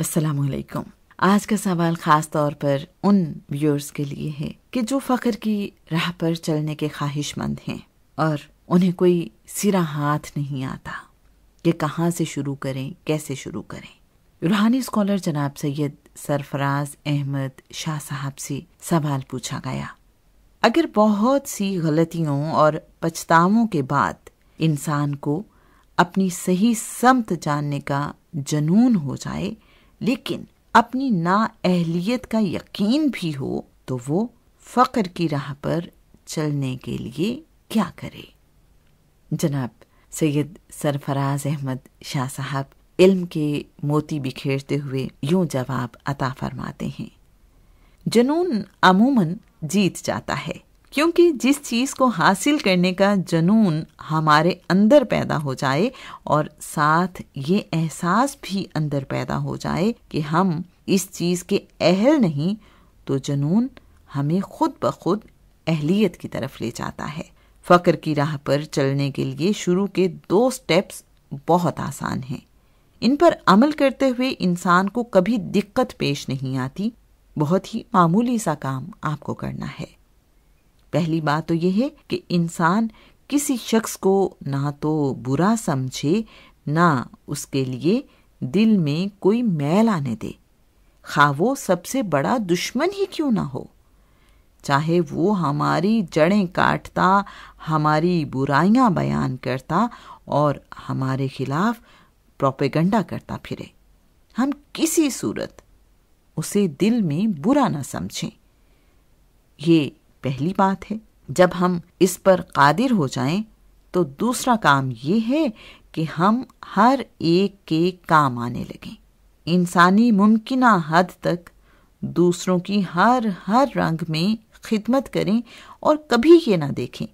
असलकुम आज का सवाल ख़ास तौर पर उन व्यूअर्स के लिए है कि जो फ़ख्र की राह पर चलने के ख्वाहिशमंद हैं और उन्हें कोई सिरा हाथ नहीं आता कि कहाँ से शुरू करें कैसे शुरू करें रूहानी स्कॉलर जनाब सैयद सरफराज अहमद शाह साहब से सवाल पूछा गया अगर बहुत सी गलतियों और पछतावों के बाद इंसान को अपनी सही समत जानने का जनून हो जाए लेकिन अपनी ना अहलियत का यकीन भी हो तो वो फ़क्र की राह पर चलने के लिए क्या करे जनाब सैयद सरफराज अहमद शाह साहब इल्म के मोती बिखेरते हुए यूं जवाब अता फरमाते हैं जुनून अमूमन जीत जाता है क्योंकि जिस चीज़ को हासिल करने का जनून हमारे अंदर पैदा हो जाए और साथ ये एहसास भी अंदर पैदा हो जाए कि हम इस चीज़ के अहल नहीं तो जनून हमें खुद ब खुद अहलियत की तरफ ले जाता है फ़क्र की राह पर चलने के लिए शुरू के दो स्टेप्स बहुत आसान हैं इन पर अमल करते हुए इंसान को कभी दिक्कत पेश नहीं आती बहुत ही मामूली सा काम आपको करना है पहली बात तो यह है कि इंसान किसी शख्स को ना तो बुरा समझे ना उसके लिए दिल में कोई मैल आने दे खा वो सबसे बड़ा दुश्मन ही क्यों ना हो चाहे वो हमारी जड़ें काटता हमारी बुराइयां बयान करता और हमारे खिलाफ प्रोपेगंडा करता फिरे हम किसी सूरत उसे दिल में बुरा ना समझें ये पहली बात है जब हम इस पर कादिर हो जाएं तो दूसरा काम ये है कि हम हर एक के काम आने लगें इंसानी मुमकिन हद तक दूसरों की हर हर रंग में खिदमत करें और कभी ये ना देखें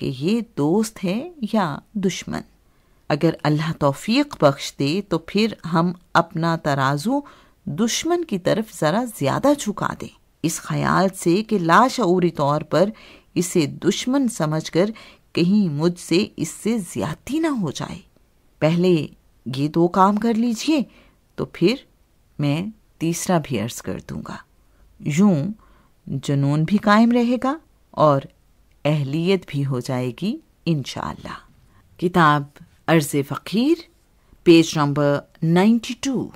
कि ये दोस्त है या दुश्मन अगर अल्लाह तौफीक बख्श दे तो फिर हम अपना तराजू दुश्मन की तरफ ज़रा ज़्यादा झुका दें इस ख्याल से कि लाशरी तौर पर इसे दुश्मन समझकर कहीं मुझसे इससे ज्यादती ना हो जाए पहले ये दो काम कर लीजिए तो फिर मैं तीसरा भी अर्ज कर दूंगा यूं जुनून भी कायम रहेगा और अहलियत भी हो जाएगी इन किताब अर्ज फ़कीर पेज नंबर नाइन्टी टू